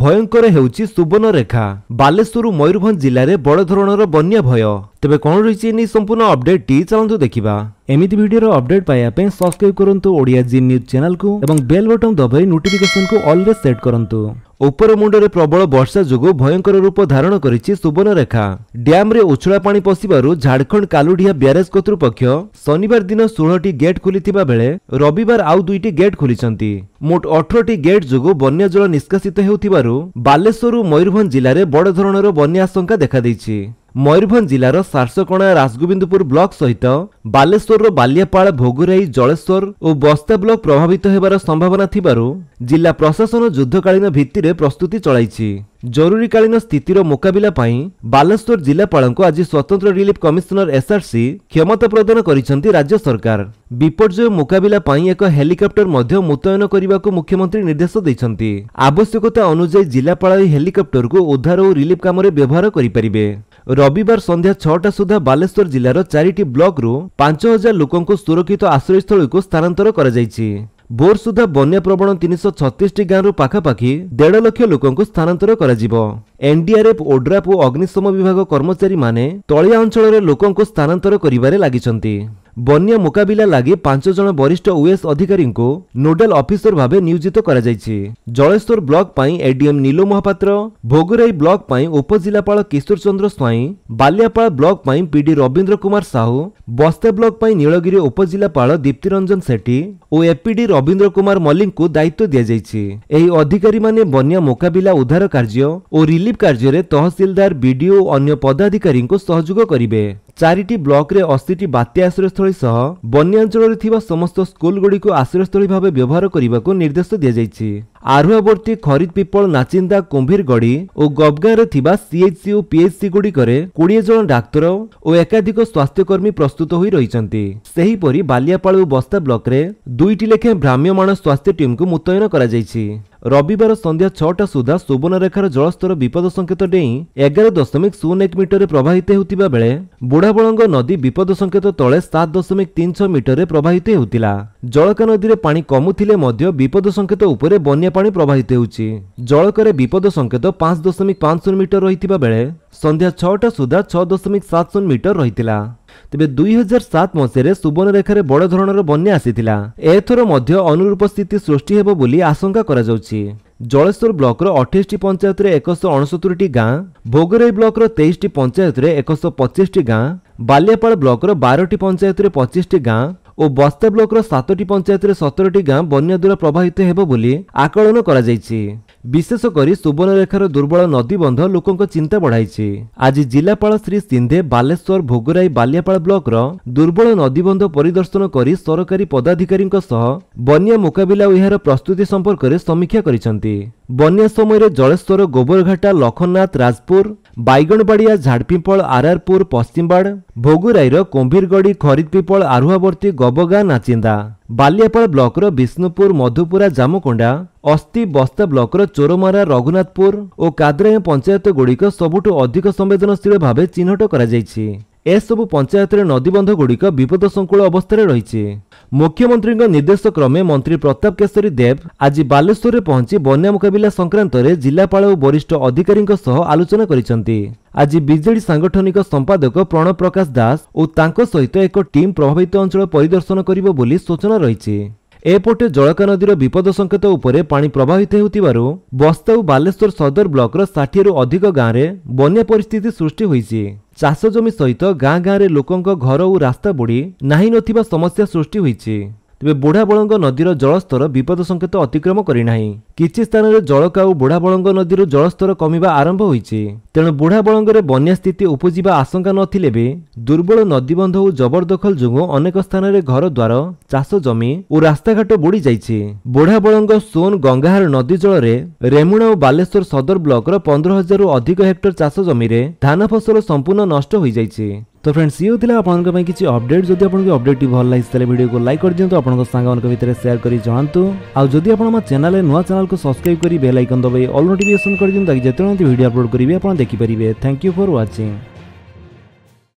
ভয়ঙ্কর ହେଉଛି সুবর্ণরেখা ବାଲେଶ୍ୱରରୁ ମୟୂରଭଞ୍ଜ ଜିଲ୍ଲାରେ ବଡ଼ ଧରଣର ବନ୍ୟା ଭୟ ତେବେ କ'ଣ ରହିଛି ଏ ନେଇ ସମ୍ପୂର୍ଣ୍ଣ ଅପଡେଟ୍ଟି ଚାଲନ୍ତୁ ଦେଖିବା ଏମିତି ଭିଡ଼ିଓର ଅପଡେଟ୍ ପାଇବା ପାଇଁ ସବସ୍କ୍ରାଇବ୍ କରନ୍ତୁ ଓଡ଼ିଆ ଜି ନ୍ୟୁଜ୍ ଚ୍ୟାନେଲକୁ ଏବଂ ବେଲ୍ ବଟନ୍ ଦବାଇ ନୋଟିଫିକେସନକୁ ଅଲ୍ରେ ସେଟ୍ କରନ୍ତୁ ଉପର ମୁଣ୍ଡରେ ପ୍ରବଳ ବର୍ଷା ଯୋଗୁଁ ଭୟଙ୍କର ରୂପ ଧାରଣ କରିଛି ସୁବର୍ଣ୍ଣରେଖା ଡ୍ୟାମ୍ରେ ଉଛୁଳା ପାଣି ପଶିବାରୁ ଝାଡ଼ଖଣ୍ଡ କାଲୁଡିହା ବ୍ୟାରେଜ୍ କର୍ତ୍ତୃପକ୍ଷ ଶନିବାର ଦିନ ଷୋହଳଟି ଗେଟ୍ ଖୋଲିଥିବା ବେଳେ ରବିବାର ଆଉ ଦୁଇଟି ଗେଟ୍ ଖୋଲିଛନ୍ତି ମୋଟ ଅଠରଟି ଗେଟ୍ ଯୋଗୁଁ ବନ୍ୟା ଜଳ ନିଷ୍କାସିତ ହେଉଥିବାରୁ ବାଲେଶ୍ୱରରୁ ମୟୂରଭଞ୍ଜ ଜିଲ୍ଲାରେ ବଡ଼ ଧରଣର ବନ୍ୟା ଆଶଙ୍କା ଦେଖାଦେଇଛି ময়ূরভঞ্জ জেলার সারসকণা রাজগোবিন্দপুর ব্লক সহিত বালেশ্বর বালিয়াপাড় ভোগরাই জলেশ্বর ও বস্তা ব্লক প্রভাবিত হবার সম্ভাবনা থাকার জেলা প্রশাসন যুদ্ধকালীন ভিত্তিরে প্রস্তুতি চলাইছে ଜରୁରୀକାଳୀନ ସ୍ଥିତିର ମୁକାବିଲା ପାଇଁ ବାଲେଶ୍ୱର ଜିଲ୍ଲାପାଳଙ୍କୁ ଆଜି ସ୍ୱତନ୍ତ୍ର ରିଲିଫ କମିଶନର ଏସ୍ଆର୍ସି କ୍ଷମତା ପ୍ରଦାନ କରିଛନ୍ତି ରାଜ୍ୟ ସରକାର ବିପର୍ଯ୍ୟୟ ମୁକାବିଲା ପାଇଁ ଏକ ହେଲିକପ୍ଟର ମଧ୍ୟ ମୁତୟନ କରିବାକୁ ମୁଖ୍ୟମନ୍ତ୍ରୀ ନିର୍ଦ୍ଦେଶ ଦେଇଛନ୍ତି ଆବଶ୍ୟକତା ଅନୁଯାୟୀ ଜିଲ୍ଲାପାଳ ଏହି ହେଲିକପ୍ଟରକୁ ଉଦ୍ଧାର ଓ ରିଲିଫ କାମରେ ବ୍ୟବହାର କରିପାରିବେ ରବିବାର ସନ୍ଧ୍ୟା ଛଅଟା ସୁଦ୍ଧା ବାଲେଶ୍ୱର ଜିଲ୍ଲାର ଚାରିଟି ବ୍ଲକରୁ ପାଞ୍ଚ ହଜାର ଲୋକଙ୍କୁ ସୁରକ୍ଷିତ ଆଶ୍ରୟସ୍ଥଳୀକୁ ସ୍ଥାନାନ୍ତର କରାଯାଇଛି ବୋର୍ ସୁଦ୍ଧା ବନ୍ୟା ପ୍ରବଣ ତିନିଶହ ଛତିଶଟି ଗାଁରୁ ପାଖାପାଖି ଦେଢ଼ ଲକ୍ଷ ଲୋକଙ୍କୁ ସ୍ଥାନାନ୍ତର କରାଯିବ ଏନ୍ଡିଆର୍ଏଫ୍ ଓଡ୍ରାଫ୍ ଓ ଅଗ୍ନିଶମ ବିଭାଗ କର୍ମଚାରୀମାନେ ତଳିଆ ଅଞ୍ଚଳରେ ଲୋକଙ୍କୁ ସ୍ଥାନାନ୍ତର କରିବାରେ ଲାଗିଛନ୍ତି ବନ୍ୟା ମୁକାବିଲା ଲାଗି ପାଞ୍ଚ ଜଣ ବରିଷ୍ଠ ଓଏସ୍ ଅଧିକାରୀଙ୍କୁ ନୋଡାଲ ଅଫିସର ଭାବେ ନିୟୋଜିତ କରାଯାଇଛି ଜଳେଶ୍ୱର ବ୍ଲକ ପାଇଁ ଏଡିଏମ୍ ନୀଲ ମହାପାତ୍ର ଭୋଗୁରାଇ ବ୍ଲକ ପାଇଁ ଉପଜିଲ୍ଲାପାଳ କିଶୋର ଚନ୍ଦ୍ର ସ୍ୱାଇଁ ବାଲିଆପାଳ ବ୍ଲକ ପାଇଁ ପିଡି ରବୀନ୍ଦ୍ର କୁମାର ସାହୁ ବସ୍ତେ ବ୍ଲକ ପାଇଁ ନୀଳଗିରି ଉପଜିଲ୍ଲାପାଳ ଦୀପ୍ତିରଞ୍ଜନ ସେଠୀ ଓ ଏପିଡି ରବୀନ୍ଦ୍ର କୁମାର ମଲ୍ଲିକଙ୍କୁ ଦାୟିତ୍ୱ ଦିଆଯାଇଛି ଏହି ଅଧିକାରୀମାନେ ବନ୍ୟା ମୁକାବିଲା ଉଦ୍ଧାର କାର୍ଯ୍ୟ ଓ ରିଲିଫ୍ ଦିଲ୍ଲୀପ କାର୍ଯ୍ୟରେ ତହସିଲଦାର ବିଡିଓ ଓ ଅନ୍ୟ ପଦାଧିକାରୀଙ୍କୁ ସହଯୋଗ କରିବେ ଚାରିଟି ବ୍ଲକରେ ଅଶୀଟି ବାତ୍ୟା ଆଶ୍ରୟସ୍ଥଳୀ ସହ ବନ୍ୟାଞ୍ଚଳରେ ଥିବା ସମସ୍ତ ସ୍କୁଲଗୁଡ଼ିକୁ ଆଶ୍ରୟସ୍ଥଳୀ ଭାବେ ବ୍ୟବହାର କରିବାକୁ ନିର୍ଦ୍ଦେଶ ଦିଆଯାଇଛି ଆରୁଆବର୍ତ୍ତୀ ଖରିଦ ପିପଳ ନାଚିନ୍ଦା କୁମ୍ଭୀରଗଡ଼ି ଓ ଗବଗାଁରେ ଥିବା ସିଏଚ୍ସି ଓ ପିଏଚ୍ସି ଗୁଡ଼ିକରେ କୋଡ଼ିଏ ଜଣ ଡାକ୍ତର ଓ ଏକାଧିକ ସ୍ୱାସ୍ଥ୍ୟକର୍ମୀ ପ୍ରସ୍ତୁତ ହୋଇ ରହିଛନ୍ତି ସେହିପରି ବାଲିଆପାଳ ଓ ବସ୍ତା ବ୍ଲକରେ ଦୁଇଟି ଲେଖାଏଁ ଭ୍ରାମ୍ୟମାଣ ସ୍ୱାସ୍ଥ୍ୟ ଟିମ୍କୁ ମୁତୟନ କରାଯାଇଛି ରବିବାର ସନ୍ଧ୍ୟା ଛଅଟା ସୁଦ୍ଧା ସୁବର୍ଣ୍ଣରେଖାର ଜଳସ୍ତର ବିପଦ ସଙ୍କେତ ଡେଇଁ ଏଗାର ଦଶମିକ ଶୂନ ଏକ ମିଟରରେ ପ୍ରବାହିତ ହେଉଥିବା ବେଳେ ବୁଢ଼ା ବୁଢ଼ାବଳଙ୍ଗ ନଦୀ ବିପଦ ସଙ୍କେତ ତଳେ ସାତ ଦଶମିକ ତିନି ଛଅ ମିଟରରେ ପ୍ରବାହିତ ହେଉଥିଲା ଜଳକା ନଦୀରେ ପାଣି କମୁଥିଲେ ମଧ୍ୟ ବିପଦ ସଙ୍କେତ ଉପରେ ବନ୍ୟା ପାଣି ପ୍ରବାହିତ ହେଉଛି ଜଳକାରେ ବିପଦ ସଙ୍କେତ ପାଞ୍ଚ ଦଶମିକ ପାଞ୍ଚ ଶୂନ ମିଟର ରହିଥିବା ବେଳେ ସନ୍ଧ୍ୟା ଛଅଟା ସୁଦ୍ଧା ଛଅ ଦଶମିକ ସାତ ଶୂନ ମିଟର ରହିଥିଲା ତେବେ ଦୁଇ ହଜାର ସାତ ମସିହାରେ ସୁବର୍ଣ୍ଣରେଖାରେ ବଡ଼ ଧରଣର ବନ୍ୟା ଆସିଥିଲା ଏଥର ମଧ୍ୟ ଅନୁରୂପ ସ୍ଥିତି ସୃଷ୍ଟି ହେବ ବୋଲି ଆଶଙ୍କା କରାଯାଉଛି ଜଳେଶ୍ୱର ବ୍ଲକର ଅଠେଇଶଟି ପଞ୍ଚାୟତରେ ଏକଶହ ଅଣସତୁରିଟି ଗାଁ ଭୋଗରାଇ ବ୍ଲକର ତେଇଶଟି ପଞ୍ଚାୟତରେ ଏକଶହ ପଚିଶଟି ଗାଁ ବାଲିଆପାଳ ବ୍ଲକର ବାରଟି ପଞ୍ଚାୟତରେ ପଚିଶଟି ଗାଁ ଓ ବସ୍ତା ବ୍ଲକର ସାତଟି ପଞ୍ଚାୟତରେ ସତରଟି ଗାଁ ବନ୍ୟା ଦ୍ୱାରା ପ୍ରଭାବିତ ହେବ ବୋଲି ଆକଳନ କରାଯାଇଛି ବିଶେଷ କରି ସୁବର୍ଣ୍ଣରେଖାର ଦୁର୍ବଳ ନଦୀବନ୍ଧ ଲୋକଙ୍କ ଚିନ୍ତା ବଢ଼ାଇଛି ଆଜି ଜିଲ୍ଲାପାଳ ଶ୍ରୀ ସିନ୍ଧେ ବାଲେଶ୍ୱର ଭୋଗରାଇ ବାଲିଆପାଳ ବ୍ଲକର ଦୁର୍ବଳ ନଦୀବନ୍ଧ ପରିଦର୍ଶନ କରି ସରକାରୀ ପଦାଧିକାରୀଙ୍କ ସହ ବନ୍ୟା ମୁକାବିଲା ଓ ଏହାର ପ୍ରସ୍ତୁତି ସମ୍ପର୍କରେ ସମୀକ୍ଷା କରିଛନ୍ତି বন্যা সময়ের জলস্তর গোবরঘাটা লক্ষনাথ রাজপুর বাইগণবাড়িয়া ঝাড়পিপল আরারপুর পশ্চিমবাড় ভোগুরাইর কুম্ভীরগড়ি খরিদপিপল আরুহাবর্তী গবগাঁ নাচিন্দা বালিয়াপাল ব্লকর বিষ্ণুপুর মধুপুরা জামুকোଣ୍ଡା অস্তি বস্তা ব্লকর চোরমারা রঘুনাথপুর ও କାଦ୍ରାୟ পঞ্চায়েতগুড়ি সবুঠ অধিক সংবেদনশীল ভাবে চিহ্নট করা ଏସବୁ ପଞ୍ଚାୟତରେ ନଦୀବନ୍ଧଗୁଡ଼ିକ ବିପଦସଂକୁଳ ଅବସ୍ଥାରେ ରହିଛି ମୁଖ୍ୟମନ୍ତ୍ରୀଙ୍କ ନିର୍ଦ୍ଦେଶ କ୍ରମେ ମନ୍ତ୍ରୀ ପ୍ରତାପ କେଶରୀ ଦେବ ଆଜି ବାଲେଶ୍ୱରରେ ପହଞ୍ଚି ବନ୍ୟା ମୁକାବିଲା ସଂକ୍ରାନ୍ତରେ ଜିଲ୍ଲାପାଳ ଓ ବରିଷ୍ଠ ଅଧିକାରୀଙ୍କ ସହ ଆଲୋଚନା କରିଛନ୍ତି ଆଜି ବିଜେଡି ସାଙ୍ଗଠନିକ ସମ୍ପାଦକ ପ୍ରଣବ ପ୍ରକାଶ ଦାସ ଓ ତାଙ୍କ ସହିତ ଏକ ଟିମ୍ ପ୍ରଭାବିତ ଅଞ୍ଚଳ ପରିଦର୍ଶନ କରିବ ବୋଲି ସୂଚନା ରହିଛି ଏପଟେ ଜଳକା ନଦୀର ବିପଦ ସଂକେତ ଉପରେ ପାଣି ପ୍ରବାହିତ ହେଉଥିବାରୁ ବସ୍ତା ଓ ବାଲେଶ୍ୱର ସଦର ବ୍ଲକର ଷାଠିଏରୁ ଅଧିକ ଗାଁରେ ବନ୍ୟା ପରିସ୍ଥିତି ସୃଷ୍ଟି ହୋଇଛି ଚାଷ ଜମି ସହିତ ଗାଁ ଗାଁରେ ଲୋକଙ୍କ ଘର ଓ ରାସ୍ତା ବୁଡ଼ି ନାହିଁ ନଥିବା ସମସ୍ୟା ସୃଷ୍ଟି ହୋଇଛି ତେବେ ବୁଢ଼ାବଳଙ୍ଗ ନଦୀର ଜଳସ୍ତର ବିପଦ ସଂକେତ ଅତିକ୍ରମ କରିନାହିଁ କିଛି ସ୍ଥାନରେ ଜଳକାଉ ବୁଢ଼ାବଳଙ୍ଗ ନଦୀରୁ ଜଳସ୍ତର କମିବା ଆରମ୍ଭ ହୋଇଛି ତେଣୁ ବୁଢ଼ାବଳଙ୍ଗରେ ବନ୍ୟା ସ୍ଥିତି ଉପୁଜିବା ଆଶଙ୍କା ନଥିଲେ ବି ଦୁର୍ବଳ ନଦୀବନ୍ଧ ଓ ଜବରଦଖଲ ଯୋଗୁଁ ଅନେକ ସ୍ଥାନରେ ଘରଦ୍ୱାର ଚାଷ ଜମି ଓ ରାସ୍ତାଘାଟ ବୁଡ଼ି ଯାଇଛି ବୁଢ଼ାବଳଙ୍ଗ ସୋନ ଗଙ୍ଗାହାର ନଦୀ ଜଳରେ ରେମୁଣା ଓ ବାଲେଶ୍ୱର ସଦର ବ୍ଲକର ପନ୍ଦର ହଜାରରୁ ଅଧିକ ହେକ୍ଟର ଚାଷ ଜମିରେ ଧାନ ଫସଲ ସମ୍ପୂର୍ଣ୍ଣ ନଷ୍ଟ ହୋଇଯାଇଛି तो फ्रेंड्स ये होता है आप किसी अपडेट जब आपको अपडेट भल लगी तेल भिडियो को लाइक कर दिखाँ आपंक सांग भितर सेयार कर जहां आदि आप चैनल नुआ चैनल को सब्सक्राइब कर बेल आइकन दबाई अल नोटिफिकेसन कर दिखाँ ताकि जिते भिडियो अपलोड करेंगे आप देखिपारे थैंक यू फर व्वाचिंग